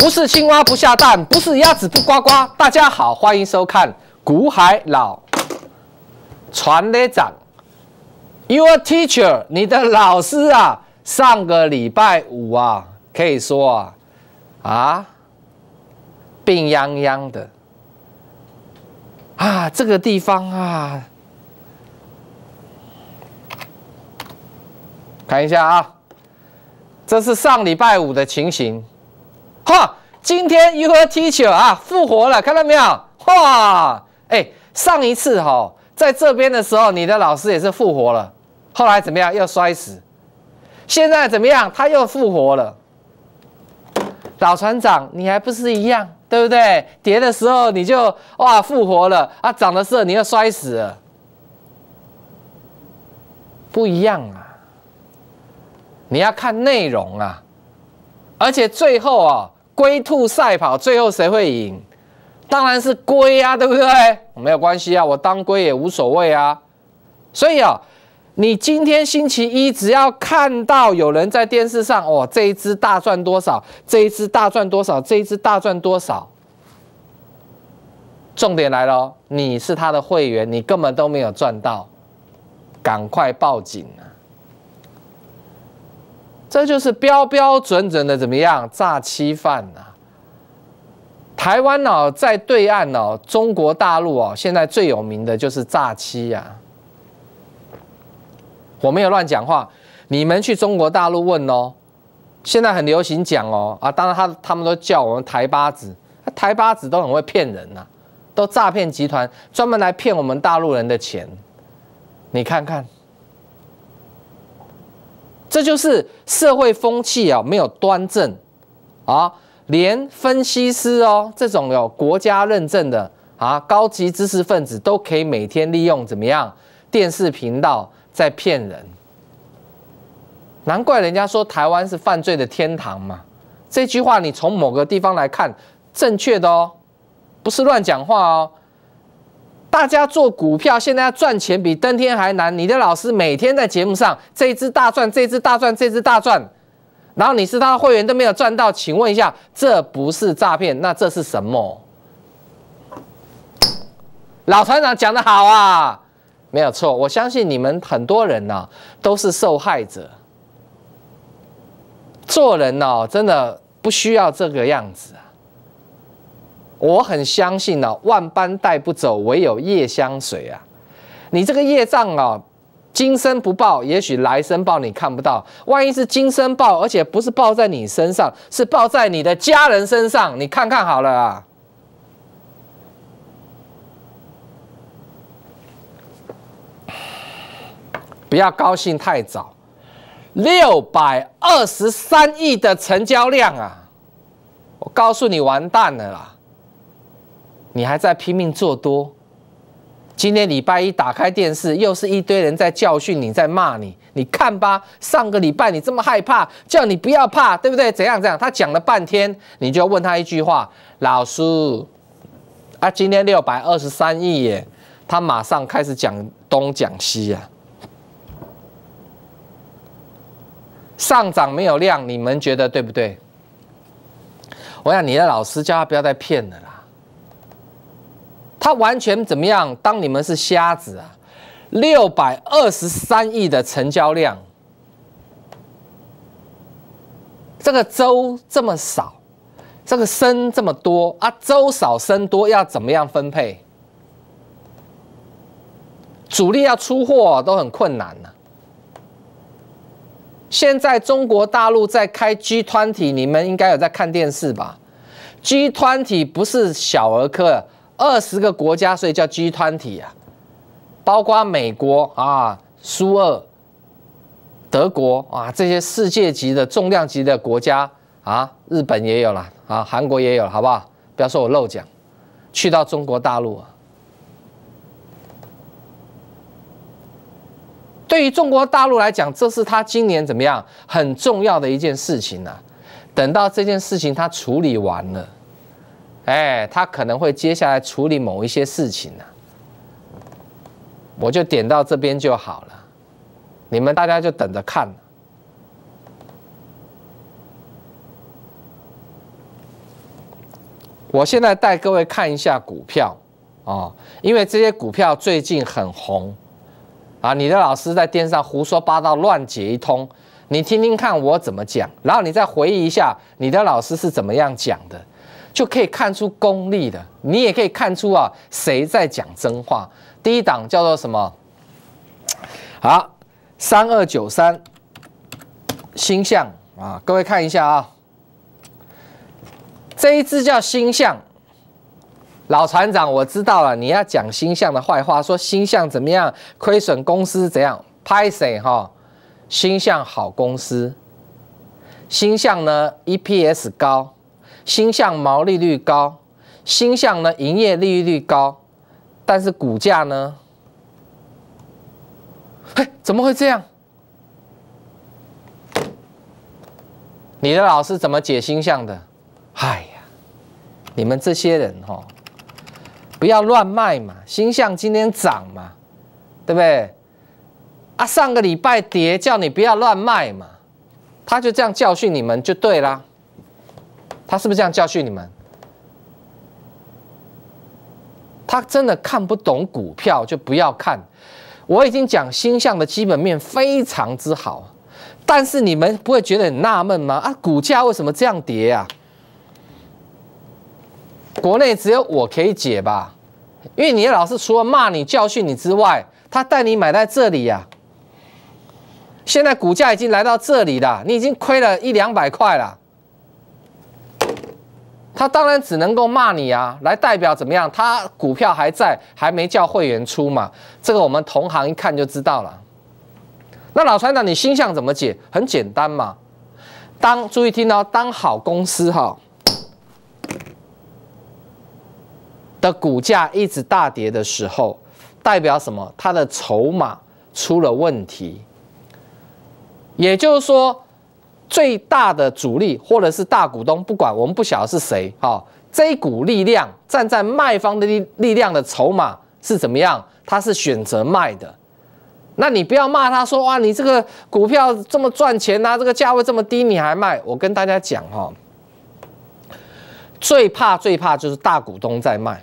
不是青蛙不下蛋，不是鸭子不呱呱。大家好，欢迎收看《古海老船的长》。You r teacher，你的老师啊，上个礼拜五啊，可以说啊啊，病殃殃的啊，这个地方啊，看一下啊，这是上礼拜五的情形。哇！今天 U A T 球啊复活了，看到没有？哇！哎，上一次哈，在这边的时候，你的老师也是复活了，后来怎么样？又摔死。现在怎么样？他又复活了。老船长，你还不是一样，对不对？跌的时候你就哇复活了啊，的了候你又摔死了。不一样啊！你要看内容啊，而且最后啊。龟兔赛跑，最后谁会赢？当然是龟啊，对不对？没有关系啊，我当龟也无所谓啊。所以啊，你今天星期一只要看到有人在电视上，哦，这一只大赚多少，这一只大赚多少，这一只大赚多少，重点来了，你是他的会员，你根本都没有赚到，赶快报警啊！这就是标标准准的怎么样诈欺犯呐？台湾佬在对岸哦，中国大陆哦，现在最有名的就是诈欺呀。我没有乱讲话，你们去中国大陆问哦。现在很流行讲哦啊，当然他他们都叫我们台巴子，台巴子都很会骗人呐，都诈骗集团专门来骗我们大陆人的钱，你看看。这就是社会风气啊，没有端正啊，连分析师哦这种有国家认证的啊高级知识分子，都可以每天利用怎么样电视频道在骗人，难怪人家说台湾是犯罪的天堂嘛。这句话你从某个地方来看，正确的哦，不是乱讲话哦。大家做股票，现在要赚钱比登天还难。你的老师每天在节目上，这只大赚，这只大赚，这只大赚，然后你是他的会员都没有赚到，请问一下，这不是诈骗，那这是什么？老团长讲的好啊，没有错，我相信你们很多人呢都是受害者。做人呢，真的不需要这个样子。我很相信呢，万般带不走，唯有业相随啊！你这个业障啊，今生不报，也许来生报，你看不到。万一是今生报，而且不是报在你身上，是报在你的家人身上，你看看好了啊！不要高兴太早，六百二十三亿的成交量啊！我告诉你，完蛋了啦！你还在拼命做多，今天礼拜一打开电视，又是一堆人在教训你，在骂你。你看吧，上个礼拜你这么害怕，叫你不要怕，对不对？怎样怎样？他讲了半天，你就问他一句话：“老师，啊，今天六百二十三亿耶！”他马上开始讲东讲西啊，上涨没有量，你们觉得对不对？我想你的老师叫他不要再骗了。他完全怎么样？当你们是瞎子啊！六百二十三亿的成交量，这个周这么少，这个升这么多啊？周少升多要怎么样分配？主力要出货都很困难呢。现在中国大陆在开 G 团体，你们应该有在看电视吧？G 团体不是小儿科。二十个国家，所以叫 G 团体啊，包括美国啊、苏二、德国啊这些世界级的重量级的国家啊，日本也有了啊，韩国也有了，好不好？不要说我漏讲，去到中国大陆，对于中国大陆来讲，这是他今年怎么样很重要的一件事情呢？等到这件事情他处理完了。哎，他可能会接下来处理某一些事情呢，我就点到这边就好了。你们大家就等着看。我现在带各位看一下股票啊，因为这些股票最近很红啊。你的老师在电视上胡说八道、乱解一通，你听听看我怎么讲，然后你再回忆一下你的老师是怎么样讲的。就可以看出功力的，你也可以看出啊，谁在讲真话。第一档叫做什么？好，三二九三星象啊，各位看一下啊，这一只叫星象。老船长，我知道了，你要讲星象的坏话，说星象怎么样，亏损公司怎样拍谁哈？星象好公司，星象呢 EPS 高。星象毛利率高，星象呢营业利率高，但是股价呢？嘿，怎么会这样？你的老师怎么解星象的？哎呀，你们这些人哈，不要乱卖嘛！星象今天涨嘛，对不对？啊，上个礼拜跌，叫你不要乱卖嘛，他就这样教训你们就对啦。他是不是这样教训你们？他真的看不懂股票，就不要看。我已经讲，星象的基本面非常之好，但是你们不会觉得很纳闷吗？啊，股价为什么这样跌啊？国内只有我可以解吧？因为你的老师除了骂你、教训你之外，他带你买在这里呀。现在股价已经来到这里了，你已经亏了一两百块了。他当然只能够骂你啊，来代表怎么样？他股票还在，还没叫会员出嘛？这个我们同行一看就知道了。那老船长，你心象怎么解？很简单嘛，当注意听哦，当好公司哈的股价一直大跌的时候，代表什么？他的筹码出了问题，也就是说。最大的主力或者是大股东，不管我们不晓得是谁哈，这一股力量站在卖方的力力量的筹码是怎么样，他是选择卖的。那你不要骂他说哇，你这个股票这么赚钱啊，这个价位这么低你还卖？我跟大家讲哈，最怕最怕就是大股东在卖，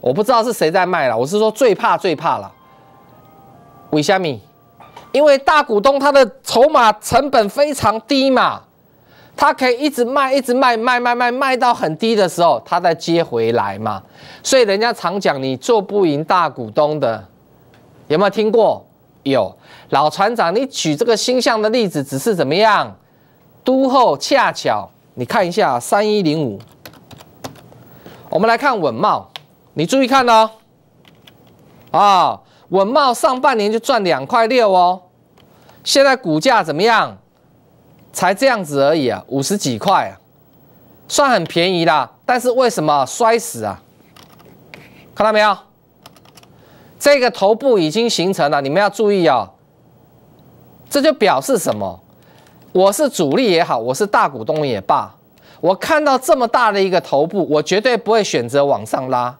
我不知道是谁在卖了，我是说最怕最怕了。为虾米。因为大股东他的筹码成本非常低嘛，他可以一直卖，一直卖，卖卖卖卖到很低的时候，他再接回来嘛。所以人家常讲，你做不赢大股东的，有没有听过？有，老船长，你举这个星象的例子只是怎么样？都后恰巧，你看一下三一零五，我们来看稳帽，你注意看哦，啊。文茂上半年就赚两块六哦，现在股价怎么样？才这样子而已啊，五十几块啊，算很便宜啦。但是为什么摔死啊？看到没有？这个头部已经形成了，你们要注意哦。这就表示什么？我是主力也好，我是大股东也罢，我看到这么大的一个头部，我绝对不会选择往上拉。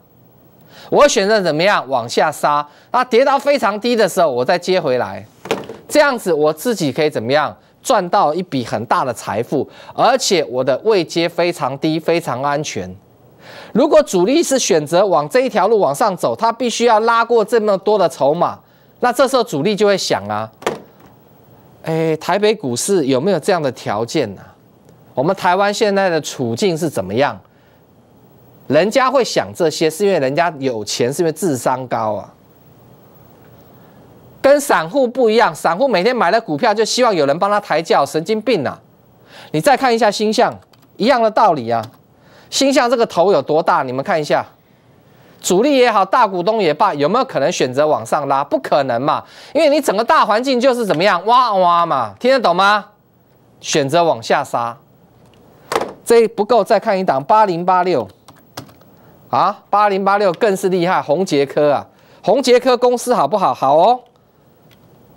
我选择怎么样往下杀？啊，跌到非常低的时候，我再接回来，这样子我自己可以怎么样赚到一笔很大的财富？而且我的位阶非常低，非常安全。如果主力是选择往这一条路往上走，他必须要拉过这么多的筹码，那这时候主力就会想啊，哎，台北股市有没有这样的条件呢？我们台湾现在的处境是怎么样？人家会想这些，是因为人家有钱，是因为智商高啊。跟散户不一样，散户每天买的股票就希望有人帮他抬轿，神经病啊！你再看一下星象，一样的道理啊。星象这个头有多大？你们看一下，主力也好，大股东也罢，有没有可能选择往上拉？不可能嘛，因为你整个大环境就是怎么样，挖哇挖嘛，听得懂吗？选择往下杀，这不够，再看一档八零八六。啊，八零八六更是厉害，宏杰科啊，宏杰科公司好不好？好哦，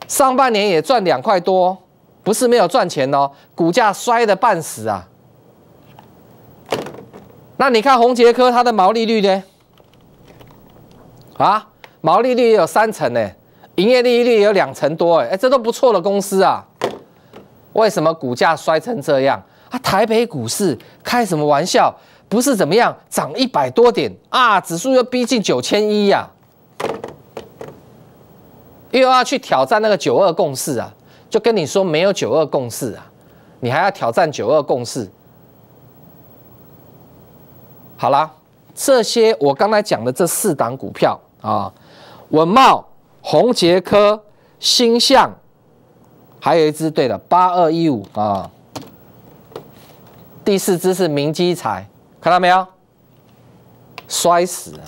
上半年也赚两块多，不是没有赚钱哦，股价摔的半死啊。那你看宏杰科它的毛利率呢？啊，毛利率也有三成呢，营业利率也有两成多哎，哎，这都不错的公司啊。为什么股价摔成这样啊？台北股市开什么玩笑？不是怎么样，涨一百多点啊，指数又逼近九千一呀，又要去挑战那个九二共识啊？就跟你说没有九二共识啊，你还要挑战九二共识。好啦，这些我刚才讲的这四档股票啊，文茂、宏杰科、星象，还有一支对的八二一五啊，第四支是明基彩。看到没有？摔死！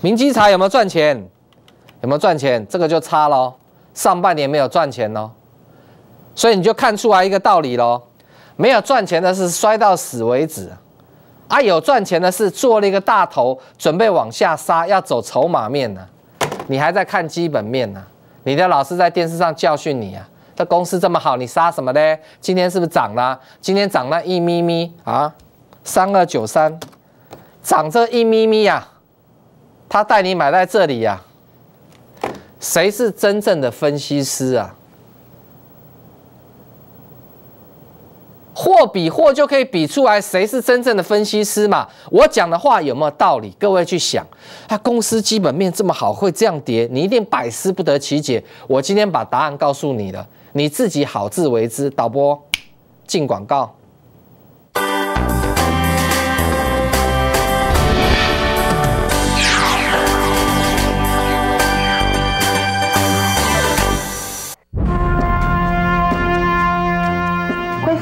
明基财有没有赚钱？有没有赚钱？这个就差喽，上半年没有赚钱喽，所以你就看出来一个道理喽，没有赚钱的是摔到死为止，啊，有赚钱的是做了一个大头，准备往下杀，要走筹码面呢，你还在看基本面呢？你的老师在电视上教训你啊，这公司这么好，你杀什么嘞？今天是不是涨了？今天涨了一咪咪啊？三二九三涨这一咪咪呀，他带你买在这里呀？谁是真正的分析师啊？货比货就可以比出来谁是真正的分析师嘛？我讲的话有没有道理？各位去想，他公司基本面这么好会这样跌，你一定百思不得其解。我今天把答案告诉你了，你自己好自为之。导播进广告。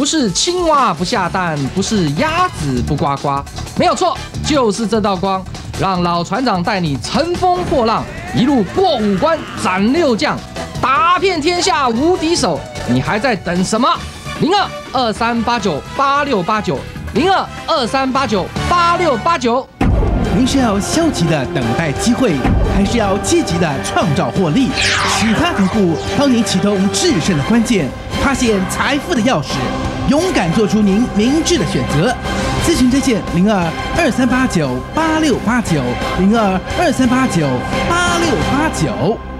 不是青蛙不下蛋，不是鸭子不呱呱，没有错，就是这道光，让老船长带你乘风破浪，一路过五关斩六将，打遍天下无敌手。你还在等什么？零二二三八九八六八九，零二二三八九八六八九。您是要消极的等待机会，还是要积极的创造获利？其他不顾，帮你启动制胜的关键，发现财富的钥匙。勇敢做出您明智的选择，咨询热线零二二三八九八六八九零二二三八九八六八九。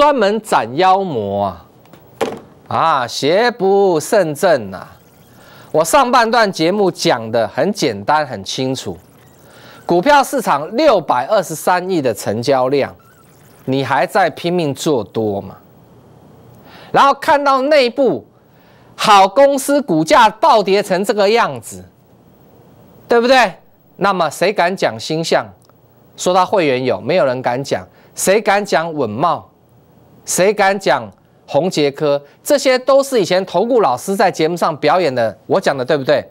专门斩妖魔啊！啊，邪不胜正啊！我上半段节目讲的很简单、很清楚。股票市场六百二十三亿的成交量，你还在拼命做多吗？然后看到内部好公司股价暴跌成这个样子，对不对？那么谁敢讲星象？说到会员有没有人敢讲？谁敢讲稳茂？谁敢讲红杰科？这些都是以前投顾老师在节目上表演的，我讲的对不对？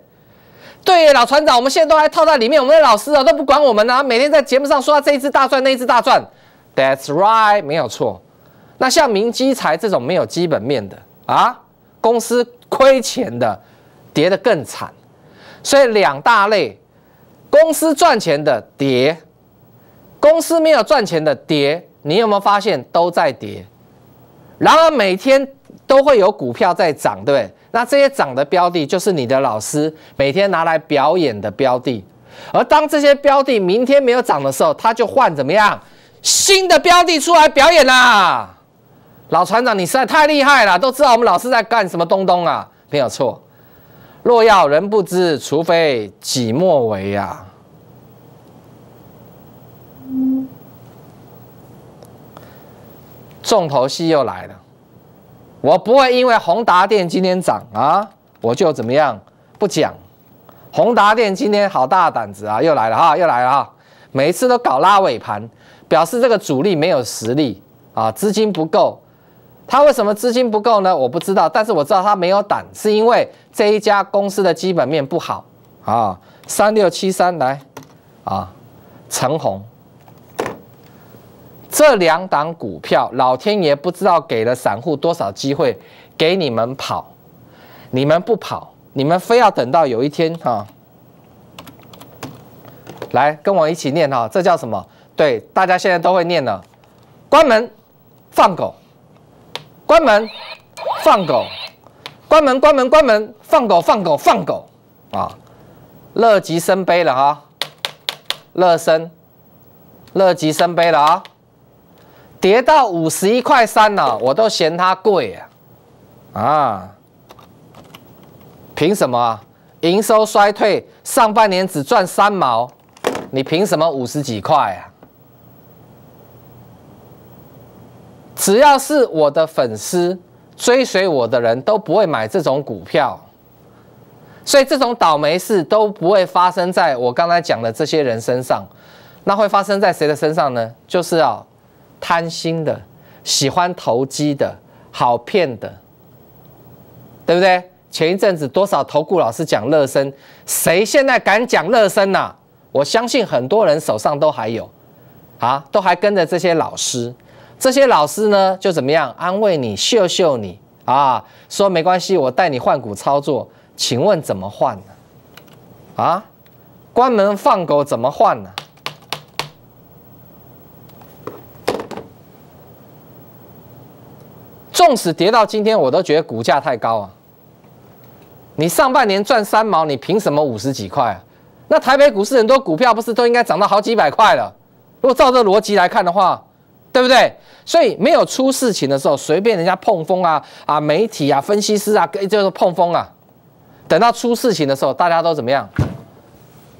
对，老船长，我们现在都还套在里面。我们的老师啊都不管我们呢，每天在节目上说这一只大赚，那一只大赚。That's right，没有错。那像明基财这种没有基本面的啊，公司亏钱的，跌得更惨。所以两大类，公司赚钱的跌，公司没有赚钱的跌，你有没有发现都在跌？然而每天都会有股票在涨，对不对？那这些涨的标的，就是你的老师每天拿来表演的标的。而当这些标的明天没有涨的时候，他就换怎么样新的标的出来表演啦。老船长，你实在太厉害了，都知道我们老师在干什么东东啊，没有错。若要人不知，除非己莫为呀。重头戏又来了，我不会因为宏达电今天涨啊，我就怎么样不讲。宏达电今天好大胆子啊，又来了哈，又来了哈，每一次都搞拉尾盘，表示这个主力没有实力啊，资金不够。他为什么资金不够呢？我不知道，但是我知道他没有胆，是因为这一家公司的基本面不好啊。三六七三来啊，陈红。这两档股票，老天爷不知道给了散户多少机会，给你们跑，你们不跑，你们非要等到有一天哈，来跟我一起念哈，这叫什么？对，大家现在都会念了。关门放狗，关门放狗，关门关门关门放狗放狗放狗啊，乐极生悲了哈，乐生，乐极生悲了啊。跌到五十一块三了，我都嫌它贵啊！啊，凭什么营收衰退，上半年只赚三毛，你凭什么五十几块啊？只要是我的粉丝、追随我的人都不会买这种股票，所以这种倒霉事都不会发生在我刚才讲的这些人身上。那会发生在谁的身上呢？就是啊。贪心的，喜欢投机的，好骗的，对不对？前一阵子多少投顾老师讲乐声，谁现在敢讲乐声呢？我相信很多人手上都还有，啊，都还跟着这些老师。这些老师呢，就怎么样安慰你、秀秀你啊？说没关系，我带你换股操作。请问怎么换呢？啊，关门放狗怎么换呢？纵使跌到今天，我都觉得股价太高啊！你上半年赚三毛，你凭什么五十几块？啊？那台北股市很多股票不是都应该涨到好几百块了？如果照这逻辑来看的话，对不对？所以没有出事情的时候，随便人家碰风啊啊，媒体啊、分析师啊，就是碰风啊。等到出事情的时候，大家都怎么样？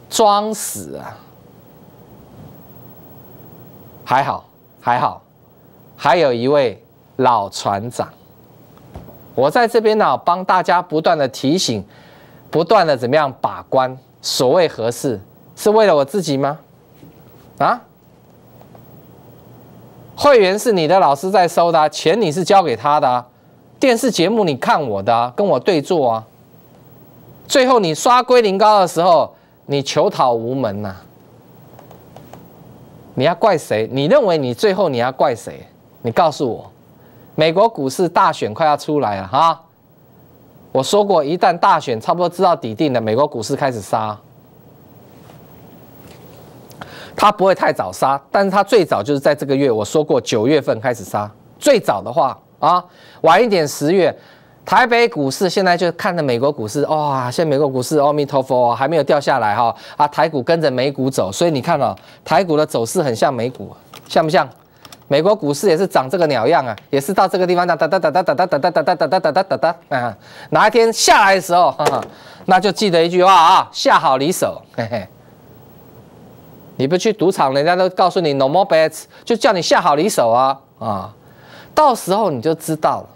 装死啊？还好，还好，还有一位。老船长，我在这边呢，帮大家不断的提醒，不断的怎么样把关。所谓合适，是为了我自己吗？啊？会员是你的老师在收的钱，你是交给他的。电视节目你看我的，跟我对坐啊。最后你刷归零高的时候，你求讨无门呐。你要怪谁？你认为你最后你要怪谁？你告诉我。美国股市大选快要出来了哈，我说过，一旦大选差不多知道底定了，美国股市开始杀，它不会太早杀，但是它最早就是在这个月，我说过九月份开始杀，最早的话啊，晚一点十月，台北股市现在就看着美国股市哇，现在美国股市阿弥陀佛还没有掉下来哈啊，台股跟着美股走，所以你看啊，台股的走势很像美股，像不像？美国股市也是长这个鸟样啊，也是到这个地方哒哒哒哒哒哒哒哒哒哒哒哒哒哒哒哒啊，哪一天下来的时候，那就记得一句话啊，下好离手。嘿嘿，你不去赌场，人家都告诉你 no more bets，就叫你下好离手啊啊，到时候你就知道了。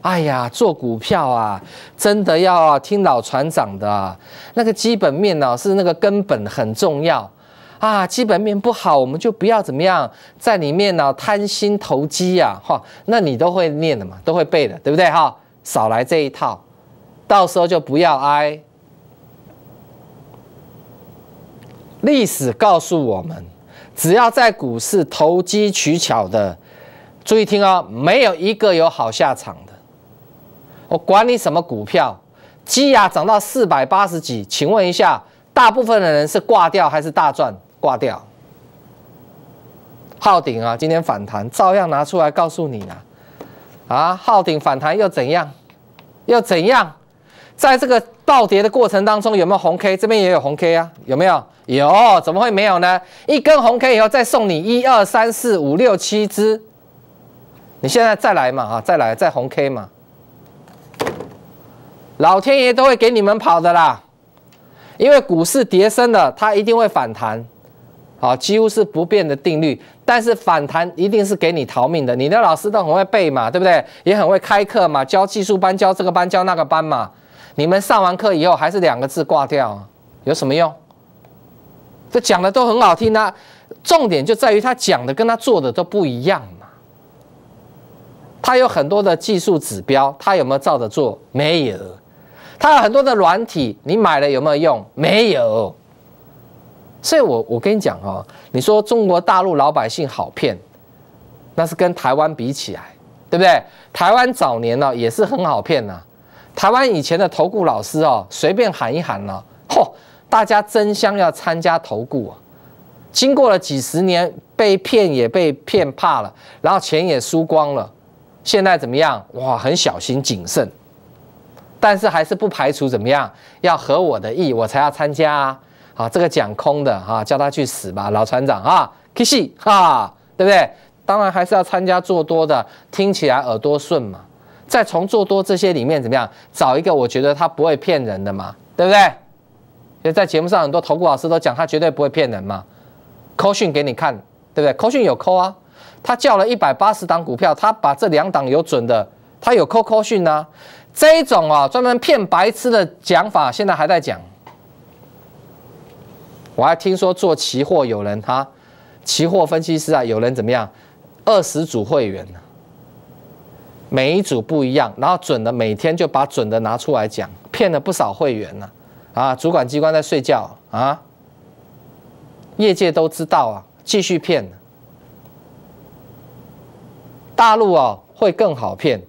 哎呀，做股票啊，真的要听老船长的那个基本面啊，是那个根本很重要。啊，基本面不好，我们就不要怎么样在里面呢？贪心投机啊，哈，那你都会念的嘛，都会背的，对不对？哈，少来这一套，到时候就不要挨。历史告诉我们，只要在股市投机取巧的，注意听啊，没有一个有好下场的。我管你什么股票，鸡呀，涨到四百八十几，请问一下，大部分的人是挂掉还是大赚？挂掉，号鼎啊！今天反弹，照样拿出来告诉你呢。啊，号鼎反弹又怎样？又怎样？在这个暴跌的过程当中，有没有红 K？这边也有红 K 啊？有没有？有，怎么会没有呢？一根红 K 以后，再送你一二三四五六七支。你现在再来嘛啊，再来再红 K 嘛。老天爷都会给你们跑的啦，因为股市跌深了，它一定会反弹。好，几乎是不变的定律，但是反弹一定是给你逃命的。你的老师都很会背嘛，对不对？也很会开课嘛，教技术班，教这个班，教那个班嘛。你们上完课以后还是两个字挂掉，有什么用？这讲的都很好听啊，重点就在于他讲的跟他做的都不一样嘛。他有很多的技术指标，他有没有照着做？没有。他有很多的软体，你买了有没有用？没有。所以，我我跟你讲啊，你说中国大陆老百姓好骗，那是跟台湾比起来，对不对？台湾早年呢也是很好骗呐。台湾以前的投顾老师哦，随便喊一喊呢，嚯，大家争相要参加投顾。经过了几十年被骗也被骗怕了，然后钱也输光了。现在怎么样？哇，很小心谨慎，但是还是不排除怎么样要合我的意我才要参加啊。啊，这个讲空的哈，叫他去死吧，老船长啊，K s 哈，对不对？当然还是要参加做多的，听起来耳朵顺嘛。再从做多这些里面怎么样找一个我觉得他不会骗人的嘛，对不对？因为在节目上很多投顾老师都讲他绝对不会骗人嘛，扣讯给你看，对不对？扣讯有扣啊，他叫了一百八十档股票，他把这两档有准的，他有扣扣讯啊，这一种啊专门骗白痴的讲法，现在还在讲。我还听说做期货有人哈，期货分析师啊，有人怎么样，二十组会员呢，每一组不一样，然后准的每天就把准的拿出来讲，骗了不少会员呢，啊，主管机关在睡觉啊，业界都知道啊，继续骗，大陆啊会更好骗，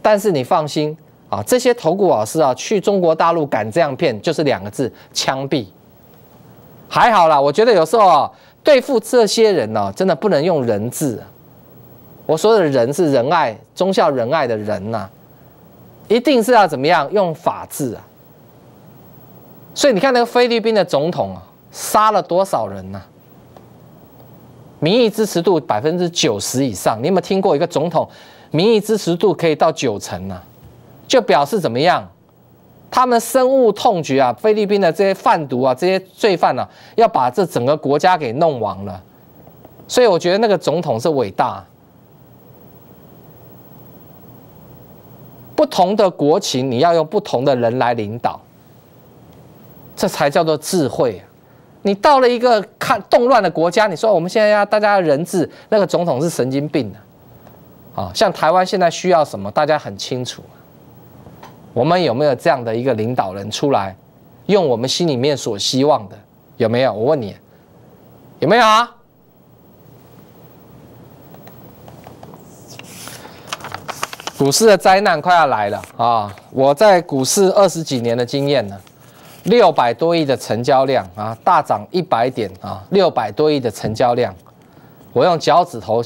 但是你放心啊，这些投顾老师啊，去中国大陆敢这样骗，就是两个字，枪毙。还好啦，我觉得有时候哦，对付这些人哦，真的不能用人治。我说的人是仁爱、忠孝仁爱的人呐，一定是要怎么样用法治啊。所以你看那个菲律宾的总统啊，杀了多少人呐？民意支持度百分之九十以上，你有没有听过一个总统民意支持度可以到九成呢？就表示怎么样？他们深恶痛绝啊，菲律宾的这些贩毒啊，这些罪犯啊，要把这整个国家给弄亡了。所以我觉得那个总统是伟大。不同的国情，你要用不同的人来领导，这才叫做智慧啊。你到了一个看动乱的国家，你说我们现在要大家人治，那个总统是神经病的。啊，像台湾现在需要什么，大家很清楚。我们有没有这样的一个领导人出来，用我们心里面所希望的有没有？我问你，有没有啊？股市的灾难快要来了啊！我在股市二十几年的经验呢，六百多亿的成交量啊，大涨一百点啊，六百多亿的成交量，我用脚趾头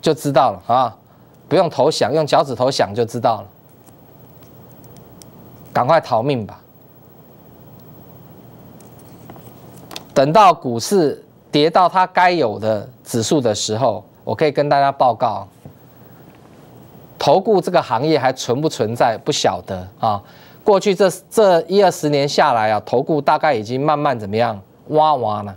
就知道了啊，不用头想，用脚趾头想就知道了。赶快逃命吧！等到股市跌到它该有的指数的时候，我可以跟大家报告，投顾这个行业还存不存在不晓得啊。过去这这一二十年下来啊，投顾大概已经慢慢怎么样，挖挖了。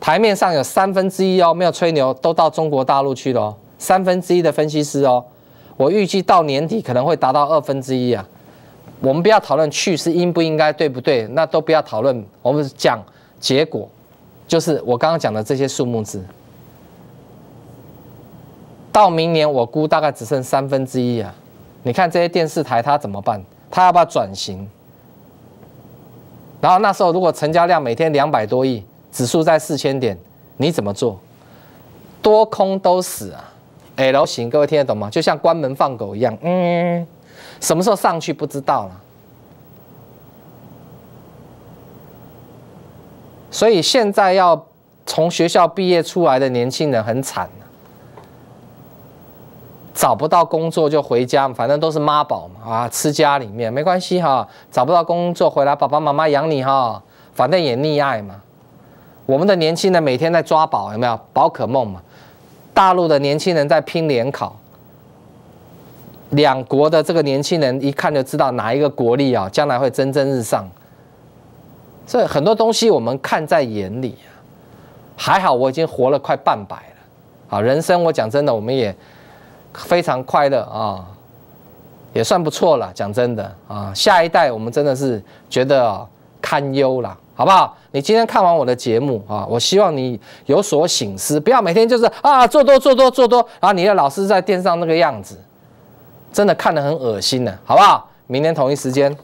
台面上有三分之一哦，没有吹牛，都到中国大陆去了哦。三分之一的分析师哦，我预计到年底可能会达到二分之一啊。我们不要讨论去是应不应该对不对，那都不要讨论。我们讲结果，就是我刚刚讲的这些数目字。到明年我估大概只剩三分之一啊！你看这些电视台它怎么办？它要不要转型？然后那时候如果成交量每天两百多亿，指数在四千点，你怎么做？多空都死啊！L 型，各位听得懂吗？就像关门放狗一样，嗯。什么时候上去不知道了，所以现在要从学校毕业出来的年轻人很惨，找不到工作就回家，反正都是妈宝嘛啊，吃家里面没关系哈，找不到工作回来，爸爸妈妈养你哈，反正也溺爱嘛。我们的年轻人每天在抓宝，有没有宝可梦嘛？大陆的年轻人在拼联考。两国的这个年轻人一看就知道哪一个国力啊，将来会蒸蒸日上。所以很多东西我们看在眼里，还好我已经活了快半百了啊，人生我讲真的，我们也非常快乐啊，也算不错了。讲真的啊，下一代我们真的是觉得堪忧了，好不好？你今天看完我的节目啊，我希望你有所醒思，不要每天就是啊做多做多做多，然后你的老师在电视上那个样子。真的看得很恶心呢，好不好？明天同一时间，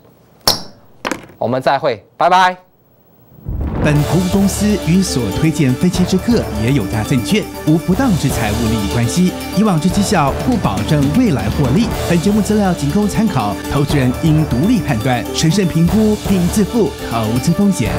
我们再会，拜拜。本公司与所推荐分期之客也有大证券无不当之财务利益关系，以往之绩效不保证未来获利。本节目资料仅供参考，投资人应独立判断、审慎评估并自负投资风险。